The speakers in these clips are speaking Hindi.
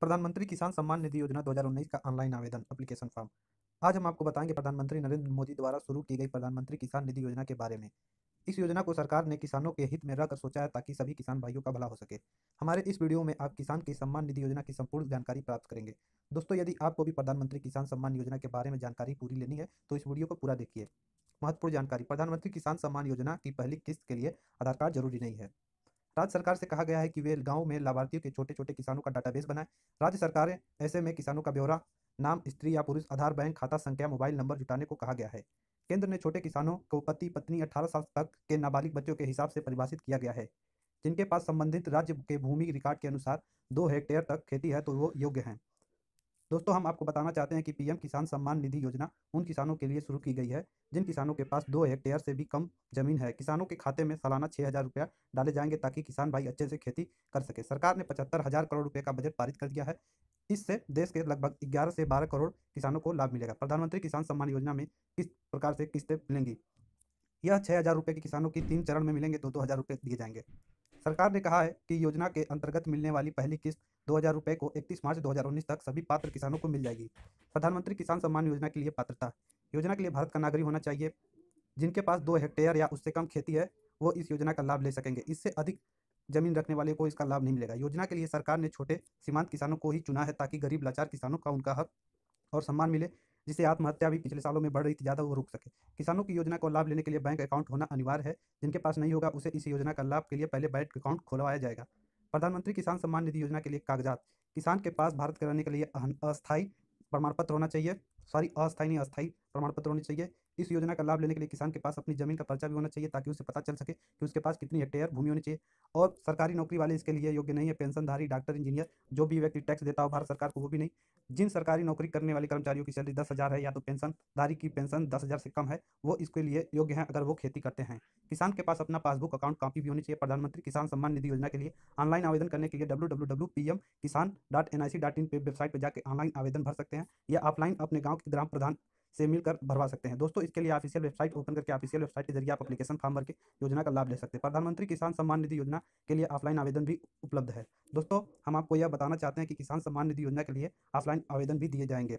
प्रधानमंत्री किसान सम्मान निधि योजना 2019 का ऑनलाइन आवेदन एप्लीकेशन फॉर्म आज हम आपको बताएंगे प्रधानमंत्री नरेंद्र मोदी द्वारा शुरू की गई प्रधानमंत्री किसान निधि योजना के बारे में इस योजना को सरकार ने किसानों के हित में रखकर सोचा है ताकि सभी किसान भाइयों का भला हो सके हमारे इस वीडियो में आप किसान की सम्मान निधि योजना की संपूर्ण जानकारी प्राप्त करेंगे दोस्तों यदि आपको भी प्रधानमंत्री किसान सम्मान योजना के बारे में जानकारी पूरी लेनी है तो इस वीडियो को पूरा देखिए महत्वपूर्ण जानकारी प्रधानमंत्री किसान सम्मान योजना की पहली किस्त के लिए आधार कार्ड जरूरी नहीं है राज्य सरकार से कहा गया है कि वे गाँव में लाभार्थियों के छोटे छोटे किसानों का डाटाबेस बनाए राज्य सरकार ऐसे में किसानों का ब्यौरा नाम स्त्री या पुरुष आधार बैंक खाता संख्या मोबाइल नंबर जुटाने को कहा गया है केंद्र ने छोटे किसानों को पति पत्नी 18 साल तक के नाबालिग बच्चों के हिसाब से परिभाषित किया गया है जिनके पास संबंधित राज्य के भूमि रिकॉर्ड के अनुसार दो हेक्टेयर तक खेती है तो वो योग्य हैं दोस्तों हम आपको बताना चाहते हैं कि पीएम किसान सम्मान निधि योजना उन किसानों के लिए शुरू की गई है जिन किसानों के पास दो हेक्टेयर से भी कम जमीन है किसानों के खाते में सालाना छः हज़ार रुपया डाले जाएंगे ताकि किसान भाई अच्छे से खेती कर सके सरकार ने पचहत्तर हज़ार करोड़ रुपये का बजट पारित कर दिया है इससे देश के लगभग ग्यारह से बारह करोड़ किसानों को लाभ मिलेगा प्रधानमंत्री किसान सम्मान योजना में किस प्रकार से किस्तें मिलेंगी यह छः हज़ार रुपए के किसानों की तीन चरण में मिलेंगे तो दो हज़ार रुपये दिए जाएंगे सरकार ने कहा है कि योजना के अंतर्गत मिलने वाली पहली किस्त दो हजार को 31 मार्च 2019 तक सभी पात्र किसानों को मिल जाएगी प्रधानमंत्री किसान सम्मान योजना के लिए पात्रता योजना के लिए भारत का नागरिक होना चाहिए जिनके पास दो हेक्टेयर या उससे कम खेती है वो इस योजना का लाभ ले सकेंगे इससे अधिक जमीन रखने वाले को इसका लाभ नहीं मिलेगा योजना के लिए सरकार ने छोटे सीमांत किसानों को ही चुना है ताकि गरीब लाचार किसानों का उनका हक और सम्मान मिले जिससे आत्महत्या भी पिछले सालों में बढ़ रही थी ज़्यादा वो रुक सके किसानों की योजना को लाभ लेने के लिए बैंक अकाउंट होना अनिवार्य है जिनके पास नहीं होगा उसे इस योजना का लाभ के लिए पहले बैंक अकाउंट खुलवाया जाएगा प्रधानमंत्री किसान सम्मान निधि योजना के लिए कागजात किसान के पास भारत कराने के लिए अस्थायी प्रमाण पत्र होना चाहिए सॉरी अस्थायी नहीं अस्थायी प्रमाण पत्र होनी चाहिए इस योजना का लाभ लेने के लिए किसान के पास अपनी जमीन का पर्चा भी होना चाहिए ताकि उसे पता चल सके कि उसके पास कितनी हेक्टेयर भूमि होनी चाहिए और सरकारी नौकरी वाले इसके लिए योग्य नहीं है पेंशनधारी डॉक्टर इंजीनियर जो भी व्यक्ति टैक्स देता हो भारत सरकार को वो भी नहीं जिन सरकारी नौकरी करने वाले कर्मचारियों की सैलरी दस हज़ार है या तो पेंशनधारी की पेंशन दस हज़ार से कम है वो इसके लिए योग्य हैं अगर वो खेती करते हैं किसान के पास अपना पासबुक अकाउंट कॉपी भी होनी चाहिए प्रधानमंत्री किसान सम्मान निधि योजना के लिए ऑनलाइन आवेदन करने के लिए W W W P M Kisan dot N I C dot in website पर जाकर ऑनलाइन आवेदन भर सकते हैं या ऑफलाइन अपने गाँव के ग्राम प्रधान से मिलकर भरवा सकते हैं दोस्तों इसके लिए ऑफिशियल वेबसाइट ओपन करके ऑफिशियल वेबसाइट के जरिए आप अपलीकेशन फॉर्म भर के योजना का लाभ ले सकते हैं प्रधानमंत्री किसान सम्मान निधि योजना के लिए ऑफलाइन आवेदन भी उपलब्ध है दोस्तों हम आपको यह बताना चाहते हैं कि किसान सम्मान निधि योजना के लिए ऑफलाइन आवेदन भी दिए जाएंगे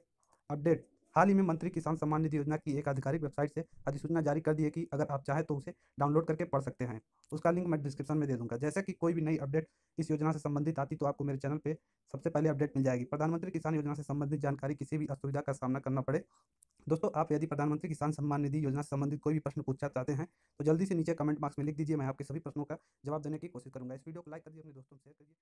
अपडेट हाल ही में मंत्री किसान सम्मान निधि योजना की एक आधिकारिक वेबसाइट से अधिसूचना जारी कर दी है कि अगर आप चाहें तो उसे डाउनलोड करके पढ़ सकते हैं उसका लिंक मैं डिस्क्रिप्शन में दे दूंगा जैसे कि कोई भी नई अपडेट इस योजना से संबंधित आती तो आपको मेरे चैनल पर सबसे पहले अपडेट मिल जाएगी प्रधानमंत्री किसान योजना से संबंधित जानकारी किसी भी असुविधा का सामना करना पड़े दोस्तों आप यदि प्रधानमंत्री किसान सम्मान निधि योजना से संबंधित कोई भी प्रश्न पूछना चाहते हैं तो जल्दी से नीचे कमेंट बॉक्स में लिख दीजिए मैं आपके सभी प्रश्नों का जवाब देने की कोशिश करूंगा इस वीडियो को लाइक कर अपने दोस्तों शेयर करिए